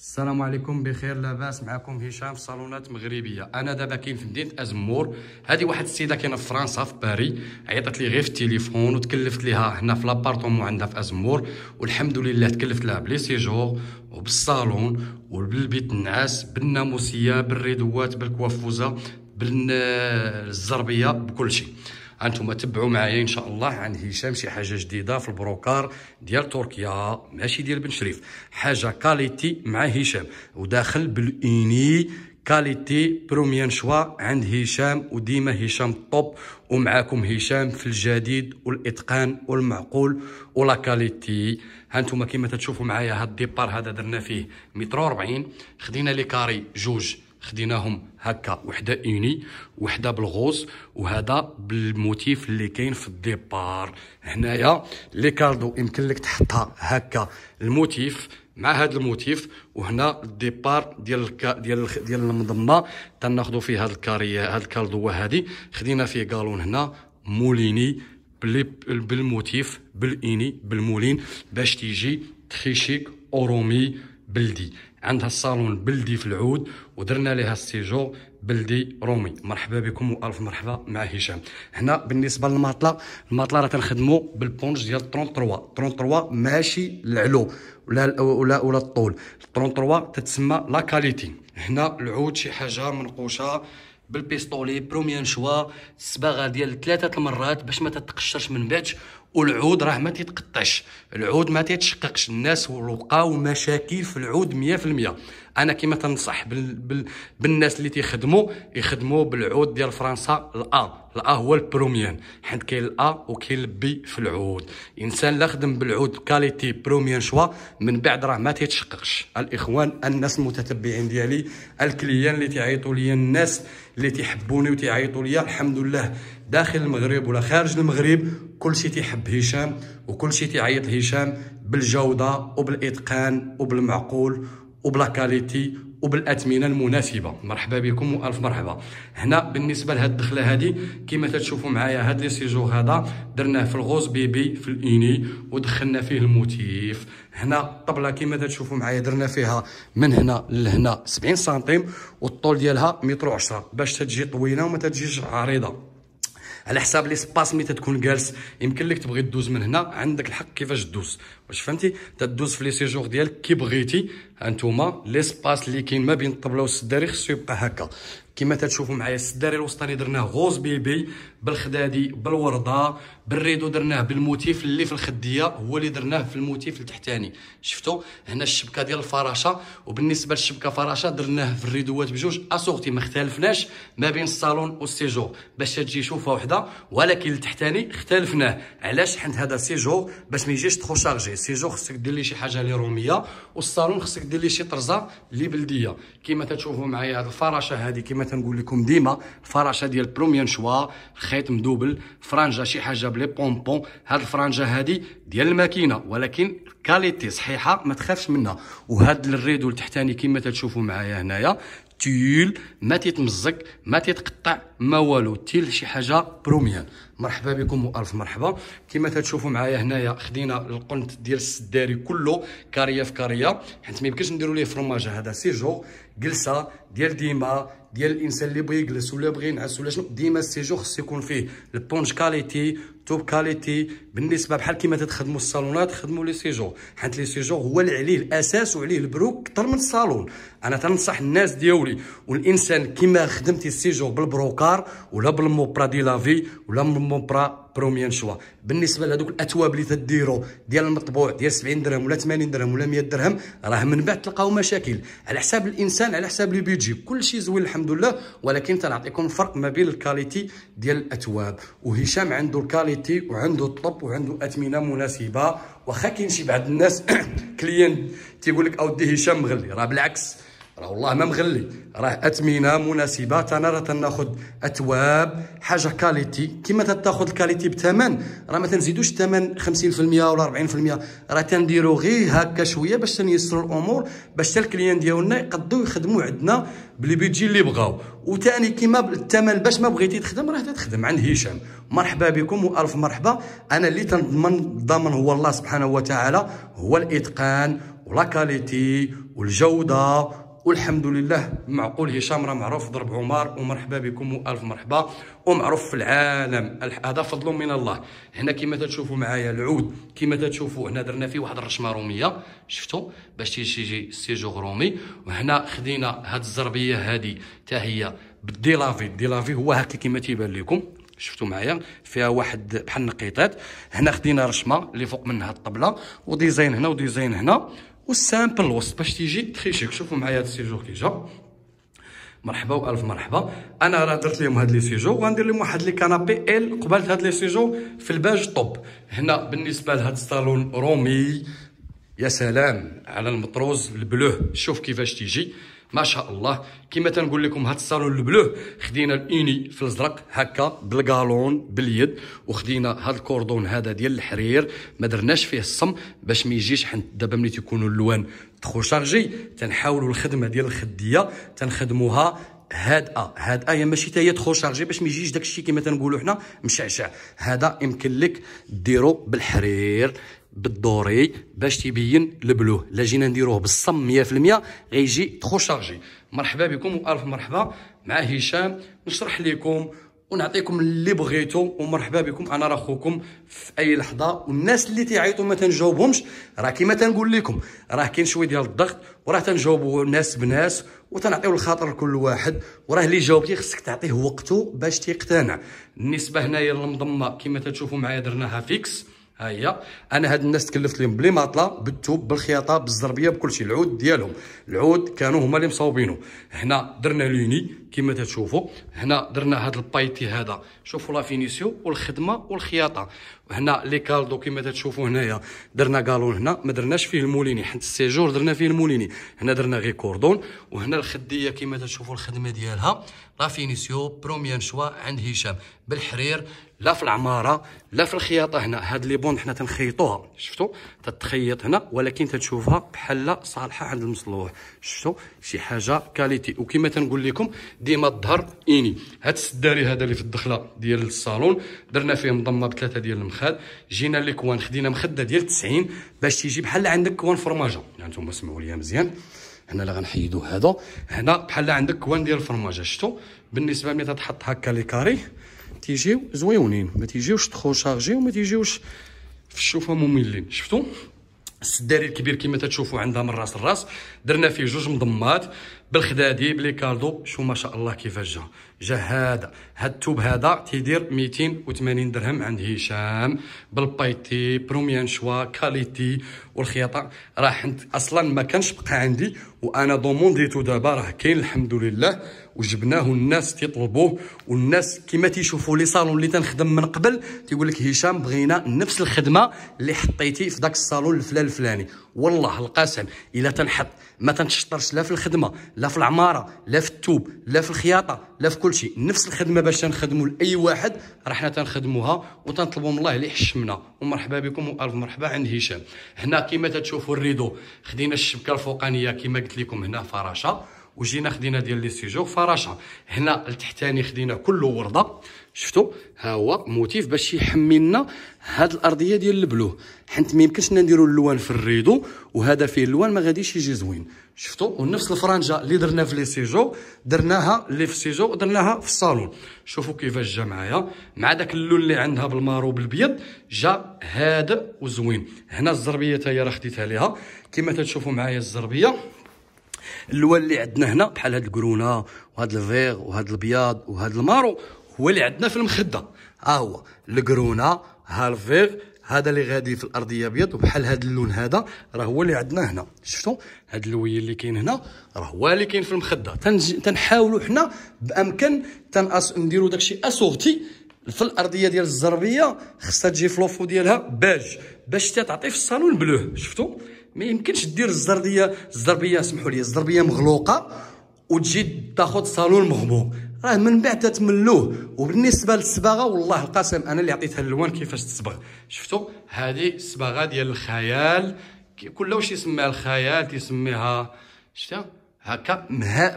السلام عليكم بخير لاباس معكم هشام في صالونات مغربيه انا دابا كاين في مدينه ازمور هذه واحد السيده كاينه في فرنسا في باري عيطت لي غير في التليفون وتكلفت ليها هنا في لابارطومون عندها في ازمور والحمد لله تكلفت لها بلي سيجور وبالصالون وبالبيت النعاس بالناموسيه بالريدوات بالكوافوزه بالزربيه بكل شيء انتم تبعوا معايا ان شاء الله عن هشام شي حاجه جديده في البروكار ديال تركيا ماشي ديال بن شريف حاجه كاليتي مع هشام وداخل بالاني كاليتي بروميان شوا عند هشام وديما هشام الطوب ومعاكم هشام في الجديد والاتقان والمعقول ولا كاليتي هانتوما كما تشوفوا معايا هاد الديبار هذا درنا فيه متر 40 خدينا لي كاري جوج خديناهم هكا وحده ايني وحده بالغوص وهذا بالموتيف اللي كاين في الديبار هنايا لي كاردو يمكن لك تحطها هكا الموتيف مع هذا الموتيف وهنا الديبار ديال الكا ديال ديال المضمه تناخذوا فيه هذا الكاريه هذا الكاردو هذه خدينا فيه قالون هنا موليني بالموتيف بالاني بالمولين باش تيجي تخيشيك اورومي بلدي عندها الصالون بلدي في العود ودرنا لها السيجور بلدي رومي مرحبا بكم والف مرحبا مع هشام هنا بالنسبه للماطله الماطله راه تنخدموا بالبونج ديال 33 33 ماشي العلو ولا ولا ولا الطول 33 تتسمى لا كاليتي هنا العود شي حاجه منقوشه بالبيستولي بروميان شوا الصباغه ديال ثلاثه المرات باش ما تتقشرش من بعد والعود راه ما تيتقطعش العود ما تيتشققش الناس ولقاو مشاكل في العود 100% انا كما تنصح بال... بال... بالناس اللي تيخدموا يخدموا بالعود ديال فرنسا الا الا هو البروميان حيت كاين الا وكاين البي في العود انسان لا خدم بالعود كاليتي بروميان شوا من بعد راه ما تيتشققش الاخوان الناس المتتبعين ديالي الكليان اللي تيعيطوا لي الناس اللي تيحبوني وتيعيطوا لي الحمد لله داخل المغرب ولا خارج المغرب كلشي تيحب هشام وكلشي تيعيط لهشام بالجوده وبالاتقان وبالمعقول وبلاكاليتي وبالاثمنه المناسبه مرحبا بكم والف مرحبا هنا بالنسبه لهاد الدخله هادي كما تشوفوا معايا هاد لي سيجور هذا درناه في الغوز بيبي في الاني ودخلنا فيه الموتيف هنا الطبله كما تشوفوا معايا درنا فيها من هنا لهنا 70 سنتيم والطول ديالها متر 10 باش تجي طويله وما تجيش عريضه على حساب لي سباس مي تتكون جالس يمكن لك تبغي دوز من هنا عندك الحق كيفاش دوز واش فهمتي تدوز في لي سيجور ديالك كي بغيتي هانتوما لي سباس اللي كاين ما بين الطبله والسداري خصو يبقى هكا كما تتشوفوا معايا السداري الوسطاني درناه غوز بيبي بالخدادي بالورده بالريدو درناه بالموتيف اللي في الخديه هو اللي درناه في الموتيف التحتاني شفتوا هنا الشبكه ديال الفراشه وبالنسبه للشبكه فراشه درناه في الريدوات بجوج اسورتي ما اختلفناش ما بين الصالون والسيجور باش تجي شوفه وحده ولكن التحتاني اختلفناه علاش حنت هذا سيجور باش ما يجيش تخو شارجي سيجور خصك دير لي شي حاجه لي روميه والصالون خصك دير لي شي طرزه لي بلديه كما تتشوفوا معايا هذه الفراشه هذه كما تنقول لكم ديما فراشه ديال بروميان شوا خيط مدوبل فرنجه شي حاجه بلي بومبون هاد الفرنجه هادي ديال الماكينه ولكن كاليتي صحيحه ما تخافش منها وهاد الريدو التحتاني كما تشوفوا معايا هنايا تيول ما تيتمزق ما تيتقطع ما والو تيل شي حاجه بروميان مرحبا بكم والف مرحبا كما تشوفوا معايا هنايا خدينا القنت ديال السداري كله كاريه في كاريه حيت ما يمكنش نديروا ليه فرماج هذا سي جو جلسه ديال ديما ديال الانسان اللي بغى يجلس ولا بغى ينعس ولا شنو ديما السيجور خص يكون فيه البونج كاليتي توب كاليتي بالنسبه بحال كيما تخدموا الصالونات خدموا لي سيجور حيت لي سيجور هو اللي عليه الاساس وعليه البروك اكثر من الصالون انا تنصح الناس ديولي والانسان كيما خدمتي السيجور بالبروكار ولا بالموبرا دي لافي ولا مون برا بروميان شوا بالنسبه لهذوك الاثواب اللي تديروا ديال المطبوع ديال 70 درهم ولا 80 درهم ولا 100 درهم راه من بعد تلقاو مشاكل على حساب الانسان على حساب لي بيجي كلشي زوين الحمد لله ولكن تنعطيكم الفرق ما بين الكاليتي ديال الاثواب وهشام عنده الكاليتي وعنده الطب وعنده اثمنه مناسبه واخا كاين شي بعض الناس كليان تيقول لك اودي هشام مغلي راه بالعكس راه والله ما مغلي راه اثمنه مناسبه تانا راه تناخذ اثواب حاجه كاليتي كيما تاخذ الكاليتي بثمن راه ما تنزيدوش الثمن 50% ولا 40% راه تنديرو غير هكا شويه باش تنيسروا الامور باش حتى الكليان ديالنا يقدروا يخدموا عندنا بلي بيجي اللي بغاو وثاني كيما الثمن باش ما بغيتي تخدم راه تخدم عند هشام مرحبا بكم والف مرحبا انا اللي تنضمن الضمان هو الله سبحانه وتعالى هو الاتقان ولا كاليتي والجوده والحمد لله معقول هشام راه معروف ضرب عمر ومرحبا بكم والف مرحبا ومعروف في العالم هذا فضل من الله هنا كما تشوفوا معايا العود كما تشوفوا هنا درنا فيه واحد الرشمه روميه شفتوا باش تيجي السيجور رومي وهنا خدينا هاد الزربيه هادي تا هي بالديلافي الديلافي هو هكا كما تيبان لكم شفتوا معايا فيها واحد بحال نقيطات هنا خدينا رشمه اللي فوق منها الطبله وديزاين هنا وديزاين هنا والسامبل الوسط باش تيجي تخيشيك شوفوا معايا هذا السيجور كي جا مرحبا والف مرحبا انا راه درت لهم هاد لي سيجور وغندير لهم واحد لي كانابي ال قبالت هاد لي سيجور في الباج طوب هنا بالنسبه لهاد الصالون رومي يا سلام على المطروز البلوه شوف كيفاش تيجي ما شاء الله كما تنقول لكم هاد الصالون البلو خدينا الاوني في الازرق هكا بالكالون باليد وخدينا هاد الكوردون هذا ديال الحرير ما درناش فيه الصم باش ما يجيش حنت دابا ملي تيكونوا اللوان تخو شارجي تنحاولوا الخدمه ديال الخديه تنخدموها هادئه آه، هادئه آية هي ماشي تاهي هي شارجي باش ما يجيش داك الشيء كما تنقولوا حنا مشعشع هذا يمكن لك ديرو بالحرير بالدوري باش تبين البلو لا جينا نديروه بالصم 100% غيجي تخو شارجي مرحبا بكم والف مرحبا مع هشام نشرح لكم ونعطيكم اللي بغيتو ومرحبا بكم انا راه اخوكم في اي لحظه والناس اللي تيعيطوا ما تنجاوبهمش راه كيما تنقول لكم راه كاين شويه ديال الضغط وراه تنجاوبوا ناس بناس وتنعطيو الخاطر لكل واحد وراه اللي جاوبتي خصك تعطيه وقته باش تيقتنع النسبه هنايا للمضمه كيما تشوفوا معايا درناها فيكس ها هي انا هاد الناس تكلفت لهم بلي ماطله بالثوب بالخياطه بالزربيه بكلشي العود ديالهم العود كانوا هما اللي مصاوبينه هنا درنا لوني كما تشوفوا هنا درنا هاد البايتي هذا شوفوا لا فينيسيو والخدمه والخياطه هنا لي كالدو كما تشوفوا هنايا درنا كالون هنا ما درناش فيه الموليني حيت السيجور درنا فيه الموليني هنا درنا غير كوردون وهنا الخديه كما تشوفوا الخدمه ديالها لا فينيسيو بروميان شوا عند هشام بالحرير لا في العماره لا في الخياطه هنا هاد لي بون حنا تنخيطوها شفتوا تتخيط هنا ولكن تتشوفها بحال صالحه عند المصلوح شفتوا شي حاجه كاليتي وكما تنقول لكم ديما الظهر اني هاد السداري هذا اللي في الدخله ديال الصالون درنا فيه مضمه بثلاثه ديال المخاد جينا لي كوان خدينا مخده ديال 90 باش تيجي بحال عندك كوان فرماجه يعني نتوما سمعوا ليا مزيان هنا اللي غنحيدو هذا هنا بحال عندك كوان ديال الفرماج شفتو بالنسبه ملي تتحط هكا لي كاري تيجيو زويونين ما تيجيوش تخو شارجي وما تيجيوش في الشوفه مملين شفتو السداري الكبير كما تشوفوا عندها من راس الراس درنا فيه جوج مضمات بالخدادي بلي كاردو شو ما شاء الله كيفاش جا جا هذا هاد الثوب هذا تيدير 280 درهم عند هشام بالبايتي بروميان شوا كاليتي والخياطه راه اصلا ما كانش بقى عندي وانا دومونديتو دابا راه كاين الحمد لله وجبناه الناس تيطلبوه والناس كيما تيشوفوا لي صالون اللي تنخدم من قبل تيقول لك هشام بغينا نفس الخدمه اللي حطيتي في داك الصالون الفلان الفلاني والله القسم الا تنحط ما تنشطرش لا في الخدمه لا في العماره لا في التوب لا في الخياطه لا في كل كلشي نفس الخدمه باش تنخدموا لاي واحد راه حنا تنخدموها وتنطلبوا من الله اللي يحشمنا ومرحبا بكم والف مرحبا عند هشام هنا كما تتشوفوا الريدو خدينا الشبكه الفوقانيه كما قلت لكم هنا فراشه وجينا خدينا ديال لي سيجو فراشه هنا التحتاني خدينا كله ورده شفتوا ها هو موتيف باش يحمي لنا هاد الارضيه ديال البلو حيت ما يمكنش نديروا اللوان في الريدو وهذا فيه اللوان ما غاديش يجي زوين شفتوا ونفس الفرنجه اللي درنا في لي سيجو درناها لي في سيجو درناها في الصالون شوفوا كيفاش جا معايا مع داك اللون اللي عندها بالمارو بالبيض جا هادئ وزوين هنا الزربيه تاعي راه خديتها ليها كما تشوفوا معايا الزربيه الوان اللي عندنا هنا بحال هاد الكرونه وهاد الفيغ وهاد البياض وهاد المارو هو اللي عندنا في المخده ها هو الكرونه ها الفيغ هذا اللي غادي في الارضيه ابيض وبحال هذا اللون هذا راه هو اللي عندنا هنا شفتوا هذا اللوي اللي كاين هنا راه هو اللي كاين في المخده تنج... تنحاولوا حنا بامكن تنقص نديروا داكشي اسورتي في الارضيه ديال الزربيه خصها تجي في لوفو ديالها باج باش تعطي في الصالون بلوه شفتوا ما يمكنش دير الزرديه الزربيه سمحوا لي الزربيه مغلوقه وتجي تاخذ صالون مغموم راه من بعد تتملوه وبالنسبه للصباغه والله القسم انا اللي عطيتها اللوان كيفاش تصبغ شفتوا هذه الصباغه ديال الخيال كل واش يسميها الخيال تيسميها شتا هكا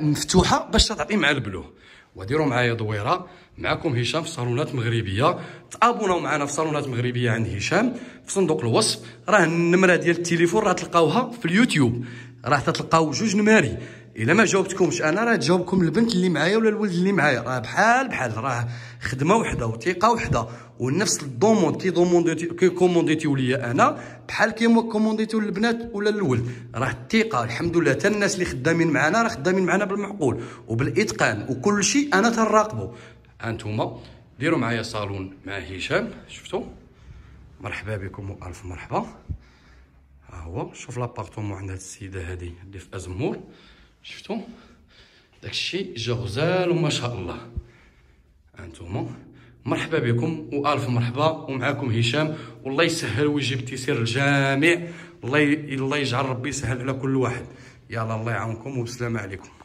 مفتوحه باش تعطي مع البلوه وديروا معايا دويره معكم هشام في صالونات مغربيه تابوناو معنا في صالونات مغربيه عند هشام في صندوق الوصف راه النمره ديال التليفون راه تلقاوها في اليوتيوب راه تتلقاو جوج نماري الا ما جاوبتكمش انا راه تجاوبكم البنت اللي معايا ولا الولد اللي معايا راه بحال بحال راه خدمه وحده وثقه وحده ونفس الضومون كي دومونديتي كي كومونديتيو ليا انا بحال كيما كومونديتيو للبنات ولا للولد راه الثقه الحمد لله حتى الناس اللي خدامين معنا راه خدامين معنا بالمعقول وبالاتقان وكل شيء انا تنراقبه انتوما ديروا معايا صالون مع هشام شفتوا مرحبا بكم والف مرحبا ها هو شوف لابارتومون عند هاد السيده هادي اللي في ازمور شفتوا داكشي جا غزال وما شاء الله انتم مرحبا بكم والف مرحبا ومعاكم هشام والله يسهل ويجيب تيسير الجميع الله الله يجعل ربي يسهل على كل واحد يلا الله يعاونكم والسلام عليكم